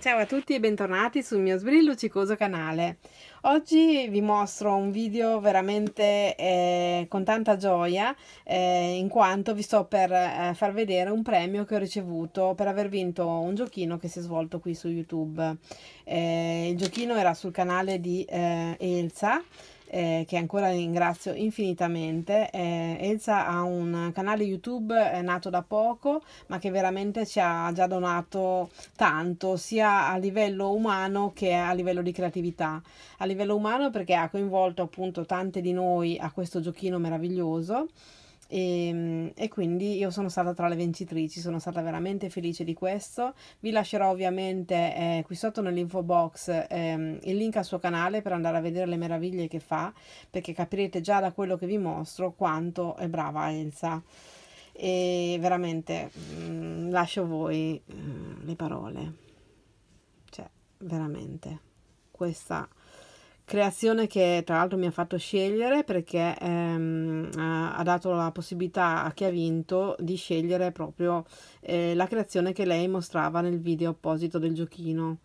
Ciao, a tutti e bentornati sul mio sbrillucicoso canale. Oggi vi mostro un video veramente eh, con tanta gioia eh, in quanto vi sto per eh, far vedere un premio che ho ricevuto per aver vinto un giochino che si è svolto qui su YouTube. Eh, il giochino era sul canale di eh, Elsa eh, che ancora ringrazio infinitamente. Eh, Elsa ha un canale YouTube nato da poco, ma che veramente ci ha già donato tanto, sia a livello umano che a livello di creatività. A livello umano perché ha coinvolto appunto tante di noi a questo giochino meraviglioso e, ehm, e, quindi io sono stata tra le vincitrici, sono stata veramente felice di questo. Vi lascerò ovviamente eh, qui sotto nell'info box ehm, il link al suo canale per andare a vedere le meraviglie che fa, perché capirete già da quello che vi mostro quanto è brava Elsa. E veramente mh, mm, lascio voi mh, mm, le parole. Cioè, veramente questa creazione che tra l'altro mi ha fatto scegliere perché ehm, ha dato la possibilità a chi ha vinto di scegliere proprio eh, la creazione che lei mostrava nel video apposito del giochino.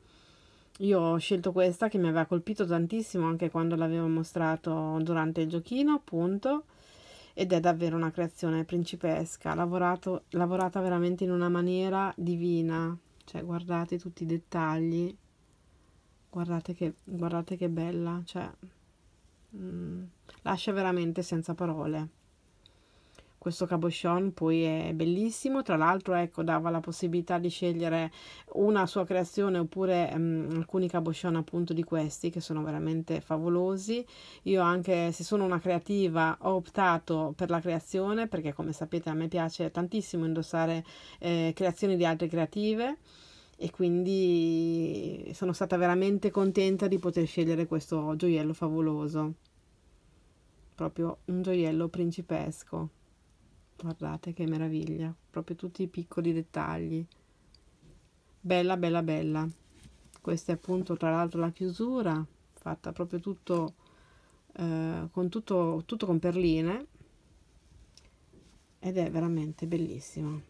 Io ho scelto questa che mi aveva colpito tantissimo anche quando l'avevo mostrato durante il giochino, appunto, ed è davvero una creazione principesca, lavorato, lavorata veramente in una maniera divina, cioè guardate tutti i dettagli guardate che, guardate che bella, cioè mh, mm, lascia veramente senza parole. Questo cabochon poi è bellissimo, tra l'altro ecco dava la possibilità di scegliere una sua creazione oppure mh, mm, alcuni cabochon appunto di questi che sono veramente favolosi. Io anche se sono una creativa ho optato per la creazione perché come sapete a me piace tantissimo indossare eh, creazioni di altre creative e quindi sono stata veramente contenta di poter scegliere questo gioiello favoloso. Proprio un gioiello principesco. Guardate che meraviglia, proprio tutti i piccoli dettagli. Bella, bella, bella. Questa è appunto tra l'altro la chiusura, fatta proprio tutto, eh, con, tutto, tutto con perline ed è veramente bellissima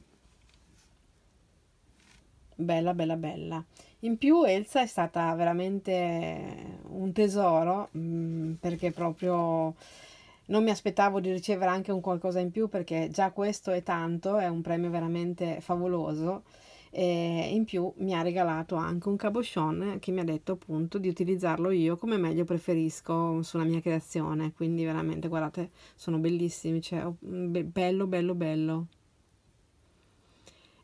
bella bella bella in più Elsa è stata veramente un tesoro mh, mm, perché proprio non mi aspettavo di ricevere anche un qualcosa in più perché già questo è tanto, è un premio veramente favoloso e in più mi ha regalato anche un cabochon che mi ha detto appunto di utilizzarlo io come meglio preferisco sulla mia creazione, quindi veramente guardate sono bellissimi, cioè, oh, bello bello bello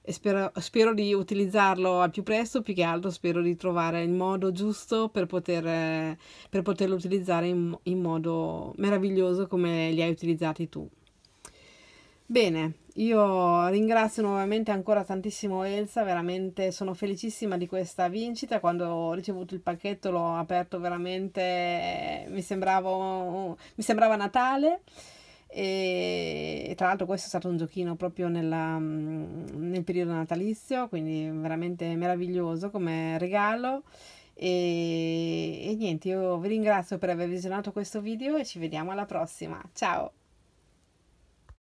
e spero, spero, di utilizzarlo al più presto, più che altro spero di trovare il modo giusto per, poter, eh, per poterlo utilizzare in, in modo meraviglioso come li hai utilizzati tu. Bene, io ringrazio nuovamente ancora tantissimo Elsa, veramente sono felicissima di questa vincita, quando ho ricevuto il pacchetto l'ho aperto veramente, eh, mi, sembravo, mi sembrava Natale e tra l'altro questo è stato un giochino proprio nella, mm, nel periodo natalizio, quindi veramente meraviglioso come regalo. E, e niente, io vi ringrazio per aver visionato questo video e ci vediamo alla prossima. Ciao!